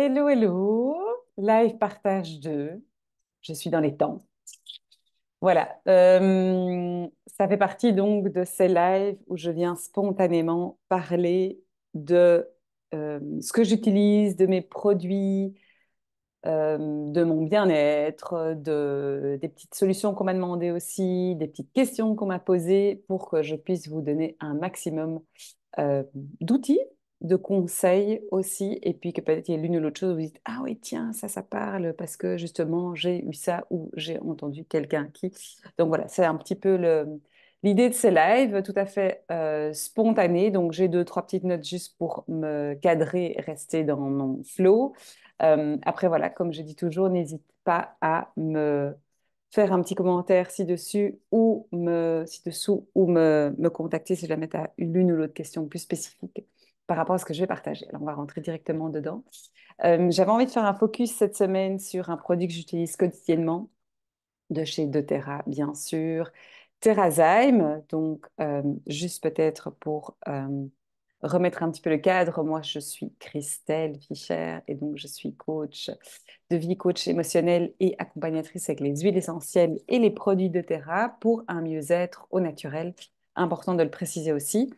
Hello, hello. Live partage 2. Je suis dans les temps. Voilà. Euh, ça fait partie donc de ces lives où je viens spontanément parler de euh, ce que j'utilise, de mes produits, euh, de mon bien-être, de, des petites solutions qu'on m'a demandé aussi, des petites questions qu'on m'a posées pour que je puisse vous donner un maximum d'outils de conseils aussi, et puis que peut-être il y a l'une ou l'autre chose, où vous dites Ah oui, tiens, ça, ça parle, parce que justement, j'ai eu ça ou j'ai entendu quelqu'un qui. Donc voilà, c'est un petit peu L'idée de ces lives, tout à fait euh, spontanée, donc j'ai deux, trois petites notes juste pour me cadrer, rester dans mon flow. Euh, après, voilà, comme je dis toujours, n'hésite pas à me faire un petit commentaire ci-dessus ou me, ci-dessous ou me, contacter si la tu à l'une ou l'autre question plus spécifique par rapport à ce que je vais partager. Alors, on va rentrer directement dedans. Euh, j'avais envie de faire un focus cette semaine sur un produit que j'utilise quotidiennement de chez doTERRA, bien sûr. Terrazyme, donc euh, juste peut-être pour euh, remettre un petit peu le cadre, moi je suis Christelle Fischer et donc je suis coach de vie, coach émotionnelle et accompagnatrice avec les huiles essentielles et les produits de pour un mieux-être au naturel. Important de le préciser aussi.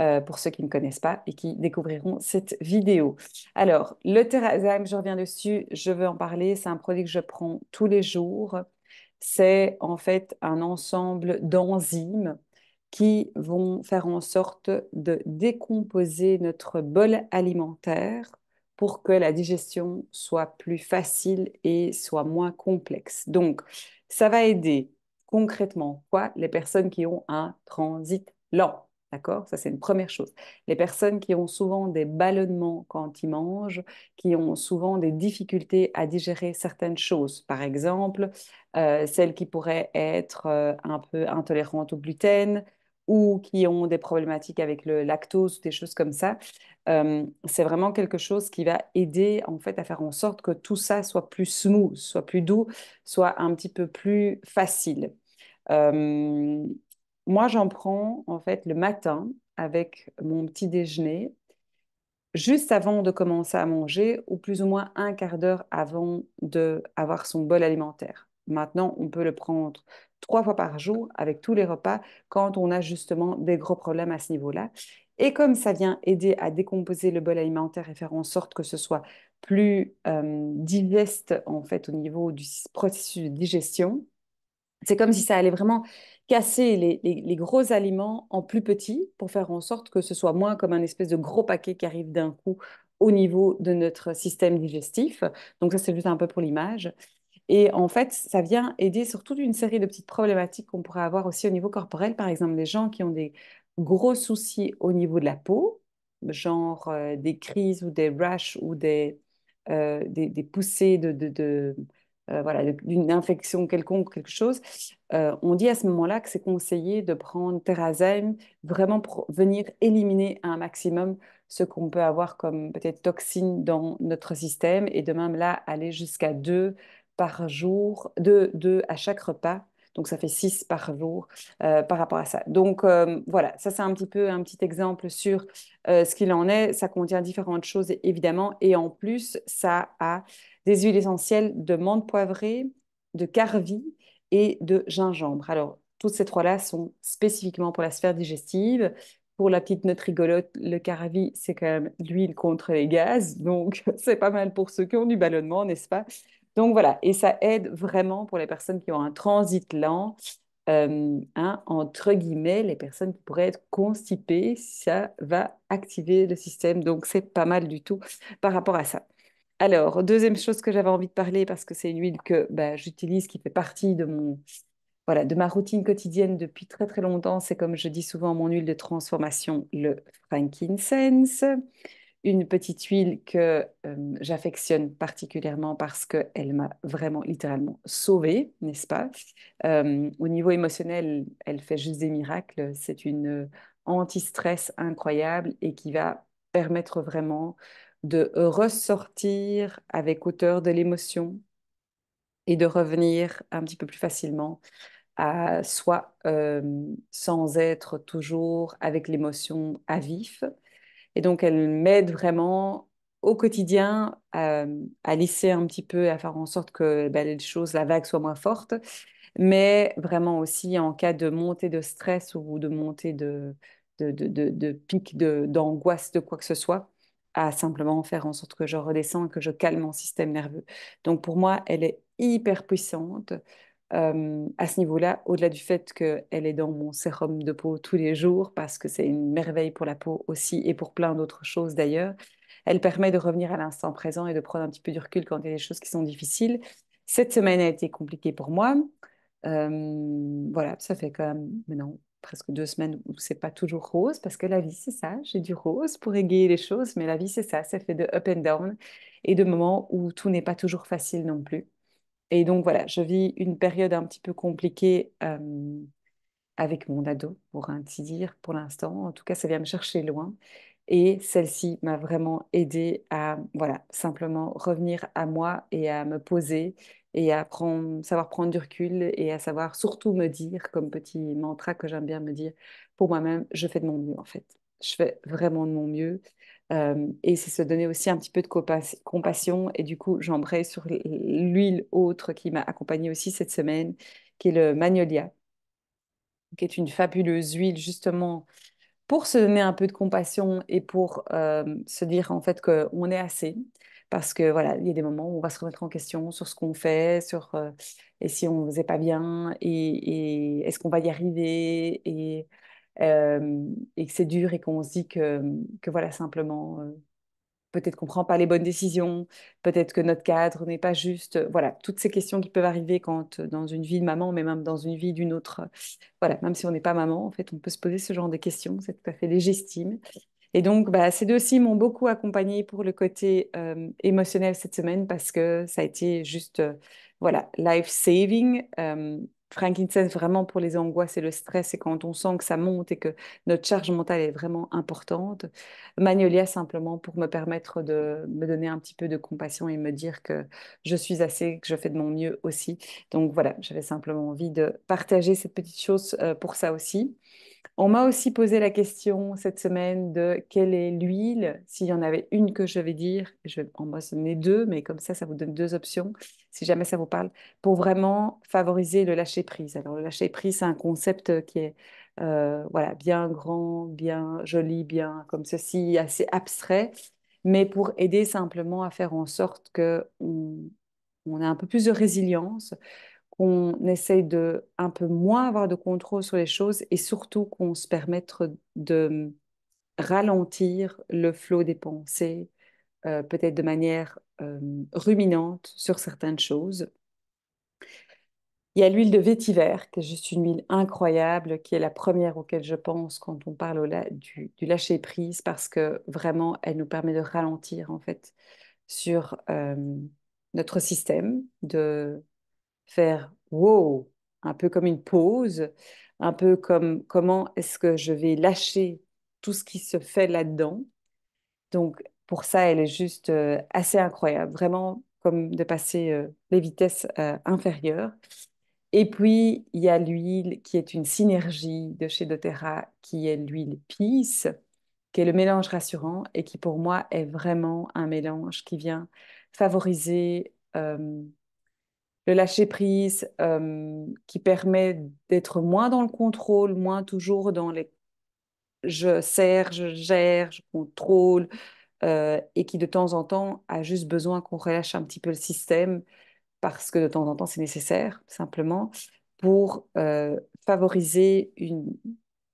Euh, pour ceux qui ne connaissent pas et qui découvriront cette vidéo. Alors, le Terrazyme, je reviens dessus, je veux en parler. C'est un produit que je prends tous les jours. C'est en fait un ensemble d'enzymes qui vont faire en sorte de décomposer notre bol alimentaire pour que la digestion soit plus facile et soit moins complexe. Donc, ça va aider concrètement quoi Les personnes qui ont un transit lent, D'accord Ça, c'est une première chose. Les personnes qui ont souvent des ballonnements quand ils mangent, qui ont souvent des difficultés à digérer certaines choses, par exemple, euh, celles qui pourraient être euh, un peu intolérantes au gluten ou qui ont des problématiques avec le lactose, ou des choses comme ça, euh, c'est vraiment quelque chose qui va aider en fait à faire en sorte que tout ça soit plus smooth, soit plus doux, soit un petit peu plus facile moi, j'en prends en fait le matin avec mon petit déjeuner, juste avant de commencer à manger ou plus ou moins un quart d'heure avant d'avoir son bol alimentaire. Maintenant, on peut le prendre trois fois par jour avec tous les repas quand on a justement des gros problèmes à ce niveau-là. Et comme ça vient aider à décomposer le bol alimentaire et faire en sorte que ce soit plus euh, diveste en fait au niveau du processus de digestion, c'est comme si ça allait vraiment casser les, gros aliments en plus petits pour faire en sorte que ce soit moins comme un espèce de gros paquet qui arrive d'un coup au niveau de notre système digestif. Donc ça, c'est juste un peu pour l'image. Et en fait, ça vient aider sur toute une série de petites problématiques qu'on pourrait avoir aussi au niveau corporel. Par exemple, les gens qui ont des gros soucis au niveau de la peau, genre euh, des crises ou des rashes ou euh, des, poussées de euh, d'une infection quelconque, quelque chose, euh, on dit à ce moment-là que c'est conseillé de prendre Terazem vraiment pour venir éliminer un maximum ce qu'on peut avoir comme peut-être toxines dans notre système et de même là aller jusqu'à deux par jour, deux, à chaque repas donc ça fait 6 par jour euh, par rapport à ça. Donc voilà, ça c'est un petit peu un petit exemple sur ce qu'il en est. Ça contient différentes choses évidemment et en plus ça a des huiles essentielles de menthe poivrée, de carvi et de gingembre. Alors, toutes ces trois-là sont spécifiquement pour la sphère digestive. Pour la petite note rigolote, le carvi, c'est quand même l'huile contre les gaz, donc c'est pas mal pour ceux qui ont du ballonnement, n'est-ce pas Donc voilà, et ça aide vraiment pour les personnes qui ont un transit lent, euh, hein, entre guillemets, les personnes qui pourraient être constipées, ça va activer le système, donc c'est pas mal du tout par rapport à ça. Alors, deuxième chose que j'avais envie de parler, parce que c'est une huile que bah, j'utilise, qui fait partie de mon voilà, de ma routine quotidienne depuis très très longtemps, c'est comme je dis souvent mon huile de transformation, le frankincense, une petite huile que j'affectionne particulièrement parce qu'elle m'a vraiment littéralement sauvée, n'est-ce pas Au niveau émotionnel, elle fait juste des miracles. C'est une anti-stress incroyable et qui va permettre vraiment de ressortir avec hauteur de l'émotion et de revenir un petit peu plus facilement à soi euh, sans être toujours avec l'émotion à vif. Et donc, elle m'aide vraiment au quotidien euh, à, lisser un petit peu, à faire en sorte que ben, les choses, la vague soit moins forte, mais vraiment aussi en cas de montée de stress ou de montée de, de pic d'angoisse, de quoi que ce soit, à simplement faire en sorte que je redescends et que je calme mon système nerveux. Donc pour moi, elle est hyper puissante à ce niveau-là, au-delà du fait qu'elle est dans mon sérum de peau tous les jours, parce que c'est une merveille pour la peau aussi et pour plein d'autres choses d'ailleurs. Elle permet de revenir à l'instant présent et de prendre un petit peu du recul quand il y a des choses qui sont difficiles. Cette semaine a été compliquée pour moi. voilà, ça fait quand même maintenant presque deux semaines où c'est pas toujours rose, parce que la vie, c'est ça. J'ai du rose pour égayer les choses, mais la vie, c'est ça. ça fait de up and down et de moments où tout n'est pas toujours facile non plus. Et donc, voilà, je vis une période un petit peu compliquée avec mon ado, pour ainsi dire, pour l'instant. En tout cas, ça vient me chercher loin. Et celle-ci m'a vraiment aidée à, voilà, simplement revenir à moi et à me poser et à savoir prendre du recul et à savoir surtout me dire, comme petit mantra que j'aime bien me dire, pour moi-même, je fais de mon mieux en fait. Je fais vraiment de mon mieux. et c'est se donner aussi un petit peu de compassion. Et du coup, j'embraye sur l'huile autre qui m'a accompagnée aussi cette semaine, qui est le magnolia, qui est une fabuleuse huile justement pour se donner un peu de compassion et pour se dire en fait qu'on est assez, parce que voilà, il y a des moments où on va se remettre en question sur ce qu'on fait, sur euh, et si on ne faisait pas bien, et, est-ce qu'on va y arriver, et, et que c'est dur, et qu'on se dit que, que voilà, simplement, euh, peut-être qu'on ne prend pas les bonnes décisions, peut-être que notre cadre n'est pas juste, euh, voilà, toutes ces questions qui peuvent arriver quand dans une vie de maman, mais même dans une vie d'une autre, voilà, même si on n'est pas maman, en fait, on peut se poser ce genre de questions, c'est tout à fait légitime, et donc, bah, ces deux-ci m'ont beaucoup accompagnée pour le côté euh, émotionnel cette semaine parce que ça a été juste, euh, voilà, life-saving. Euh, frankincense vraiment pour les angoisses et le stress et quand on sent que ça monte et que notre charge mentale est vraiment importante. Magnolia simplement pour me permettre de me donner un petit peu de compassion et me dire que je suis assez, que je fais de mon mieux aussi. Donc voilà, j'avais simplement envie de partager cette petite chose pour ça aussi. On m'a aussi posé la question cette semaine de quelle est l'huile. S'il y en avait une que je vais dire, je vais en mentionner deux, mais comme ça, ça vous donne deux options, si jamais ça vous parle, pour vraiment favoriser le lâcher-prise. Alors, le lâcher-prise, c'est un concept qui est euh, voilà, bien grand, bien joli, bien comme ceci, assez abstrait, mais pour aider simplement à faire en sorte qu'on on a un peu plus de résilience, on essaye de un peu moins avoir de contrôle sur les choses et surtout qu'on se permette de ralentir le flot des pensées, euh, peut-être de manière euh, ruminante sur certaines choses. Il y a l'huile de vétiver, qui est juste une huile incroyable, qui est la première auquel je pense quand on parle au du, lâcher prise, parce que vraiment, elle nous permet de ralentir en fait sur euh, notre système de faire wow, un peu comme une pause, un peu comme comment est-ce que je vais lâcher tout ce qui se fait là-dedans. Donc pour ça, elle est juste euh, assez incroyable, vraiment comme de passer euh, les vitesses euh, inférieures. Et puis, il y a l'huile qui est une synergie de chez doTERRA, qui est l'huile Peace, qui est le mélange rassurant et qui pour moi est vraiment un mélange qui vient favoriser le lâcher prise euh, qui permet d'être moins dans le contrôle, moins toujours dans les je sers, je gère, je contrôle, euh, et qui de temps en temps a juste besoin qu'on relâche un petit peu le système parce que de temps en temps c'est nécessaire simplement pour euh, favoriser une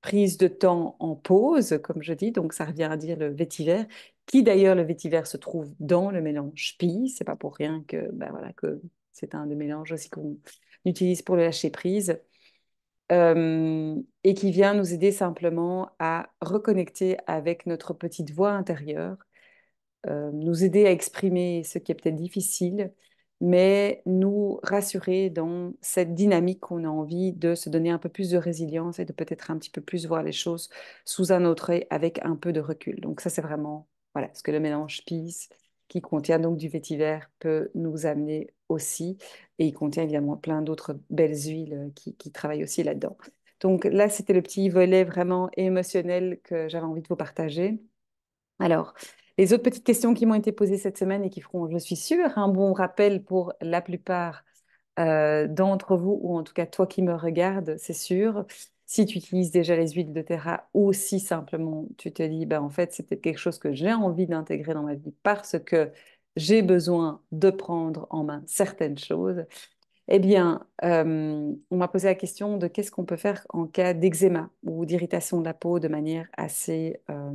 prise de temps en pause, comme je dis, donc ça revient à dire le vétiver, qui d'ailleurs le vétiver se trouve dans le mélange pi, c'est pas pour rien que ben voilà que c'est un des mélanges aussi qu'on utilise pour le lâcher prise. Euh, et qui vient nous aider simplement à reconnecter avec notre petite voix intérieure, euh, nous aider à exprimer ce qui est peut-être difficile, mais nous rassurer dans cette dynamique qu'on a envie de se donner un peu plus de résilience et de peut-être un petit peu plus voir les choses sous un autre œil avec un peu de recul. Donc ça, c'est vraiment voilà, ce que le mélange Peace, qui contient donc du vétiver, peut nous amener aussi. Et il contient évidemment plein d'autres belles huiles euh, qui, travaillent aussi là-dedans. Donc là, c'était le petit volet vraiment émotionnel que j'avais envie de vous partager. Alors, les autres petites questions qui m'ont été posées cette semaine et qui feront, je suis sûre, un bon rappel pour la plupart euh, d'entre vous, ou en tout cas toi qui me regardes, c'est sûr. Si tu utilises déjà les huiles de terra ou si simplement tu te dis, bah, en fait, c'est peut-être quelque chose que j'ai envie d'intégrer dans ma vie parce que j'ai besoin de prendre en main certaines choses, eh bien, euh, on m'a posé la question de qu'est-ce qu'on peut faire en cas d'eczéma ou d'irritation de la peau de manière assez, euh,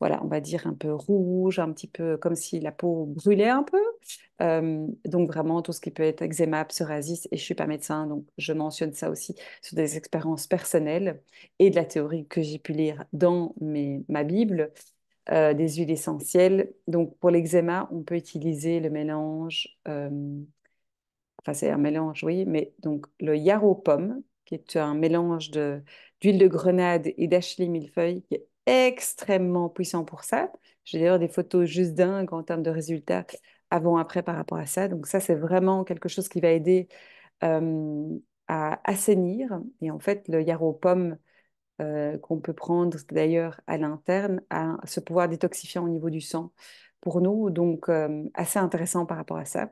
voilà, on va dire un peu rouge, un petit peu comme si la peau brûlait un peu. Euh, donc vraiment tout ce qui peut être eczéma, psoriasis, et je suis pas médecin, donc je mentionne ça aussi sur des expériences personnelles et de la théorie que j'ai pu lire dans mes, ma Bible. Euh, des huiles essentielles. Donc pour l'eczéma, on peut utiliser le mélange, euh, enfin c'est un mélange, oui, mais donc le yarrow pomme, qui est un mélange d'huile de, grenade et d'achille millefeuille, qui est extrêmement puissant pour ça. J'ai d'ailleurs des photos juste dingues en termes de résultats avant-après par rapport à ça. Donc ça, c'est vraiment quelque chose qui va aider euh, à assainir. Et en fait, le yarrow pomme euh, qu'on peut prendre d'ailleurs à l'interne, à se pouvoir détoxifiant au niveau du sang pour nous, donc euh, assez intéressant par rapport à ça.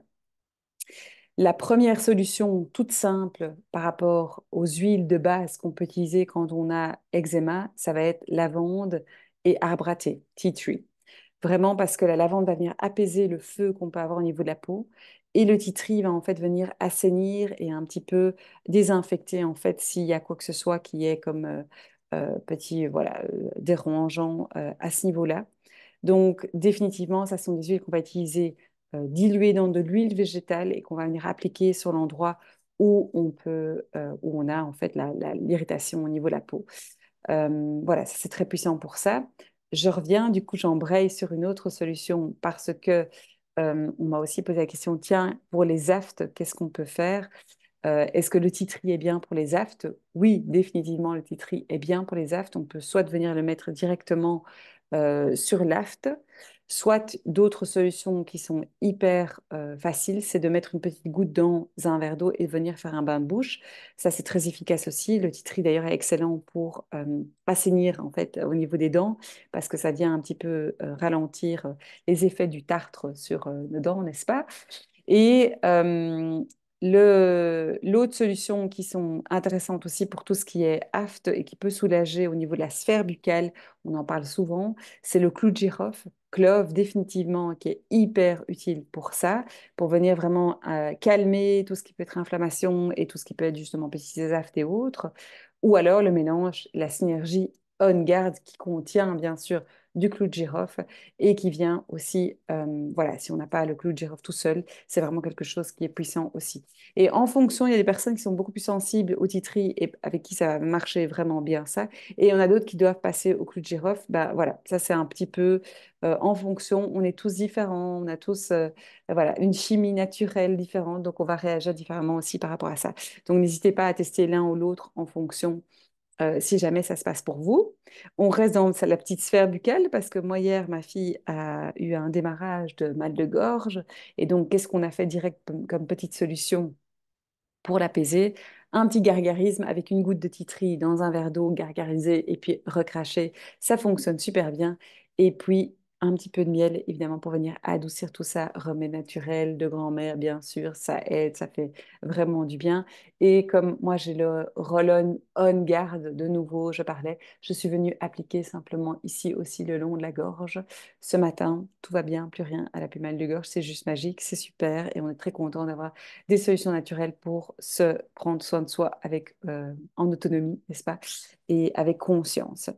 La première solution toute simple par rapport aux huiles de base qu'on peut utiliser quand on a eczéma, ça va être lavande et arbre à thé, tea tree. Vraiment parce que la lavande va venir apaiser le feu qu'on peut avoir au niveau de la peau et le tea tree va en fait venir assainir et un petit peu désinfecter en fait s'il y a quoi que ce soit qui est comme, euh, euh, petit euh, voilà, euh, dérangeant à ce niveau-là. Donc, définitivement, ça sont des huiles qu'on va utiliser diluées dans de l'huile végétale et qu'on va venir appliquer sur l'endroit où on peut, où on a en fait l'irritation au niveau de la peau. voilà, c'est très puissant pour ça. Je reviens, du coup, j'embraye sur une autre solution parce que on m'a aussi posé la question, tiens, pour les aftes, qu'est-ce qu'on peut faire euh, est-ce que le titri est bien pour les aftes Oui, définitivement, le titri est bien pour les aftes. On peut soit venir le mettre directement euh, sur l'aft, soit d'autres solutions qui sont hyper euh, faciles, c'est de mettre une petite goutte dans un verre d'eau et venir faire un bain de bouche. Ça, c'est très efficace aussi. Le titri, d'ailleurs, est excellent pour assainir, en fait, au niveau des dents, parce que ça vient un petit peu ralentir les effets du tartre sur nos dents, n'est-ce pas et, L'autre solution qui sont intéressantes aussi pour tout ce qui est aft et qui peut soulager au niveau de la sphère buccale, on en parle souvent, c'est le clou de girofle, clove définitivement, qui est hyper utile pour ça, pour venir vraiment euh, calmer tout ce qui peut être inflammation et tout ce qui peut être justement petits aft et autres. Ou alors le mélange, la synergie on guard qui contient bien sûr du clou de girofle et qui vient aussi, euh, voilà, si on n'a pas le clou de girofle tout seul, c'est vraiment quelque chose qui est puissant aussi. Et en fonction, il y a des personnes qui sont beaucoup plus sensibles au titri et avec qui ça va marcher vraiment bien ça. Et on a d'autres qui doivent passer au clou de girofle. Bah, voilà, ça c'est un petit peu euh, en fonction. On est tous différents, on a tous euh, voilà, une chimie naturelle différente, donc on va réagir différemment aussi par rapport à ça. Donc n'hésitez pas à tester l'un ou l'autre en fonction euh, si jamais ça se passe pour vous. On reste dans la petite sphère buccale parce que moi, hier, ma fille a eu un démarrage de mal de gorge. Et donc, qu'est-ce qu'on a fait direct comme petite solution pour l'apaiser un petit gargarisme avec une goutte de titri dans un verre d'eau gargarisé et puis recraché, ça fonctionne super bien. Et puis, un petit peu de miel, évidemment, pour venir adoucir tout ça. Remède naturel de grand-mère, bien sûr, ça aide, ça fait vraiment du bien. Et comme moi, j'ai le roll-on on guard de nouveau, je parlais, je suis venue appliquer simplement ici aussi le long de la gorge. Ce matin, tout va bien, plus rien à la plus mal de gorge, c'est juste magique, c'est super. Et on est très content d'avoir des solutions naturelles pour se prendre soin de soi avec, euh, en autonomie, n'est-ce pas Et avec conscience.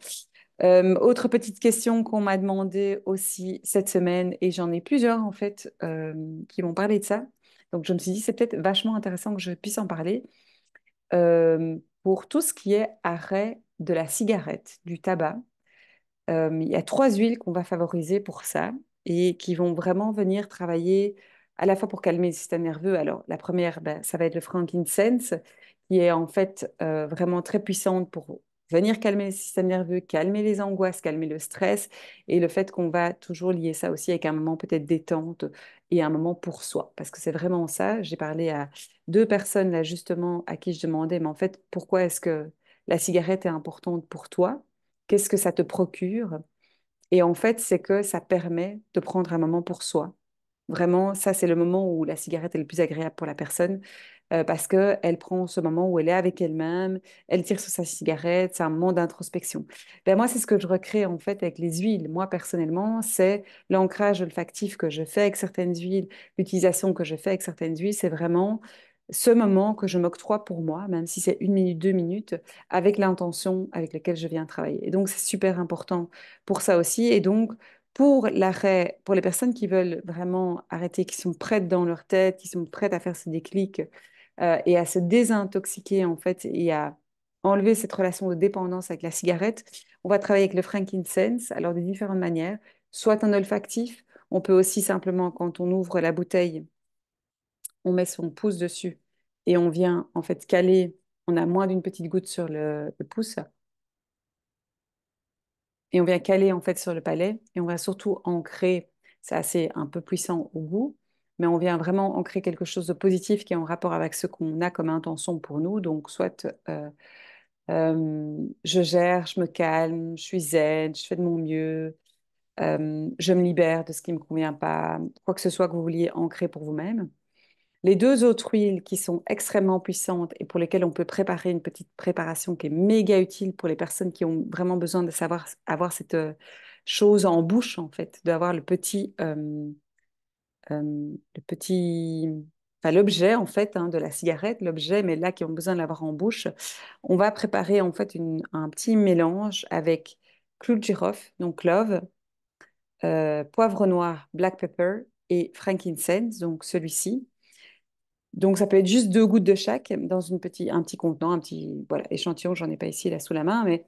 Euh, autre petite question qu'on m'a demandé aussi cette semaine, et j'en ai plusieurs en fait euh, qui m'ont parlé de ça. Donc je me suis dit, c'est peut-être vachement intéressant que je puisse en parler euh, pour tout ce qui est arrêt de la cigarette, du tabac. il y a trois huiles qu'on va favoriser pour ça et qui vont vraiment venir travailler à la fois pour calmer le système nerveux. Alors la première, ben, ça va être le frankincense, qui est en fait vraiment très puissante pour venir calmer le système nerveux, calmer les angoisses, calmer le stress et le fait qu'on va toujours lier ça aussi avec un moment peut-être détente et un moment pour soi. Parce que c'est vraiment ça. J'ai parlé à deux personnes là justement à qui je demandais, mais en fait, pourquoi est-ce que la cigarette est importante pour toi Qu'est-ce que ça te procure Et en fait, c'est que ça permet de prendre un moment pour soi. Vraiment, ça, c'est le moment où la cigarette est le plus agréable pour la personne. Euh, parce qu'elle prend ce moment où elle est avec elle-même, elle tire sur sa cigarette, c'est un moment d'introspection. Ben moi, c'est ce que je recrée en fait avec les huiles. Moi, personnellement, c'est l'ancrage olfactif que je fais avec certaines huiles, l'utilisation que je fais avec certaines huiles, c'est vraiment ce moment que je m'octroie pour moi, même si c'est une minute, deux minutes, avec l'intention avec laquelle je viens travailler. Et donc, c'est super important pour ça aussi. Et donc, pour l'arrêt, pour les personnes qui veulent vraiment arrêter, qui sont prêtes dans leur tête, qui sont prêtes à faire ce déclic, euh, et à se désintoxiquer en fait et à enlever cette relation de dépendance avec la cigarette, on va travailler avec le frankincense, alors de différentes manières, soit un olfactif, on peut aussi simplement quand on ouvre la bouteille, on met son pouce dessus et on vient en fait caler, on a moins d'une petite goutte sur le, pouce et on vient caler en fait sur le palais et on va surtout ancrer, c'est assez un peu puissant au goût, mais on vient vraiment ancrer quelque chose de positif qui est en rapport avec ce qu'on a comme intention pour nous. Donc, soit euh, euh, je gère, je me calme, je suis zen, je fais de mon mieux, euh, je me libère de ce qui ne me convient pas, quoi que ce soit que vous vouliez ancrer pour vous-même. Les deux autres huiles qui sont extrêmement puissantes et pour lesquelles on peut préparer une petite préparation qui est méga utile pour les personnes qui ont vraiment besoin de savoir avoir cette chose en bouche, en fait, d'avoir le petit, le petit Enfin, l'objet en fait hein, de la cigarette, l'objet, mais là qui ont besoin de l'avoir en bouche, on va préparer en fait un petit mélange avec clou de girofle, donc clove, euh, poivre noir, black pepper et frankincense, donc celui-ci. Donc ça peut être juste deux gouttes de chaque dans une un petit contenant, un petit voilà, échantillon, j'en ai pas ici là sous la main, mais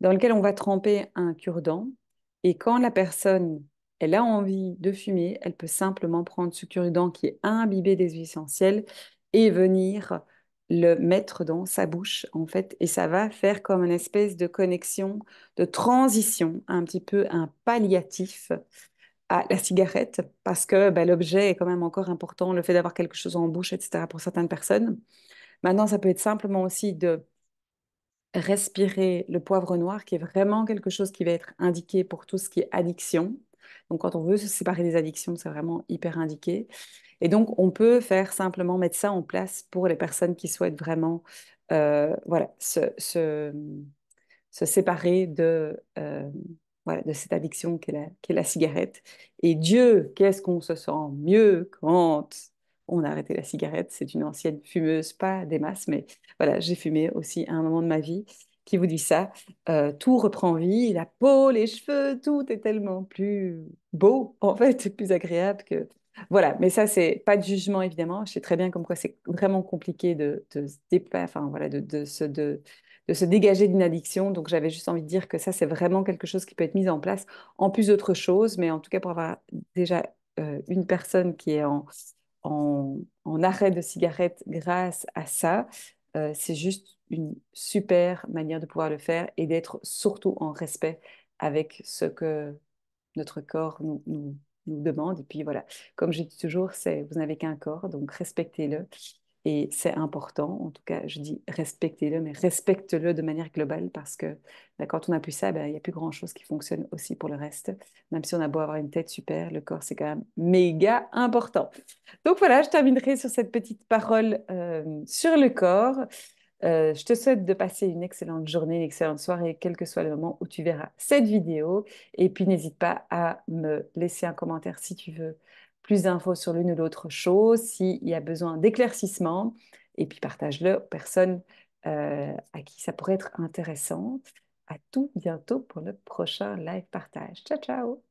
dans lequel on va tremper un cure-dent. Et quand la personne elle a envie de fumer, elle peut simplement prendre ce cure-dent qui est imbibé des huiles essentielles et venir le mettre dans sa bouche, en fait. Et ça va faire comme une espèce de connexion, de transition, un petit peu un palliatif à la cigarette, parce que bah, l'objet est quand même encore important, le fait d'avoir quelque chose en bouche, etc., pour certaines personnes. Maintenant, ça peut être simplement aussi de respirer le poivre noir, qui est vraiment quelque chose qui va être indiqué pour tout ce qui est addiction, donc, quand on veut se séparer des addictions, c'est vraiment hyper indiqué. Et donc, on peut faire simplement mettre ça en place pour les personnes qui souhaitent vraiment euh, voilà, se, séparer euh, de, cette addiction qu'est la, la cigarette. Et Dieu, qu'est-ce qu'on se sent mieux quand on a arrêté la cigarette. C'est une ancienne fumeuse, pas des masses, mais voilà, j'ai fumé aussi à un moment de ma vie qui vous dit ça, euh, tout reprend vie, la peau, les cheveux, tout est tellement plus beau, en fait, plus agréable que... Voilà, mais ça, c'est pas de jugement, évidemment. Je sais très bien comme quoi c'est vraiment compliqué de, enfin, voilà, de, se, de, de se dégager d'une addiction. Donc, j'avais juste envie de dire que ça, c'est vraiment quelque chose qui peut être mis en place, en plus d'autres choses. Mais en tout cas, pour avoir déjà euh, une personne qui est en, arrêt de cigarette grâce à ça, euh, c'est juste une super manière de pouvoir le faire et d'être surtout en respect avec ce que notre corps nous, nous, demande. Et puis voilà, comme je dis toujours, c'est vous n'avez qu'un corps, donc respectez-le. Et c'est important, en tout cas, je dis respectez-le, mais respecte-le de manière globale parce que bah, quand on n'a plus ça, bah, il y n'y a plus grand-chose qui fonctionne aussi pour le reste. Même si on a beau avoir une tête super, le corps, c'est quand même méga important. Donc voilà, je terminerai sur cette petite parole euh, sur le corps. Euh, je te souhaite de passer une excellente journée, une excellente soirée, quel que soit le moment où tu verras cette vidéo. Et puis n'hésite pas à me laisser un commentaire si tu veux plus d'infos sur l'une ou l'autre chose, s'il y a besoin d'éclaircissement. Et puis partage-le aux personnes euh, à qui ça pourrait être intéressant. À tout bientôt pour le prochain live partage. Ciao, ciao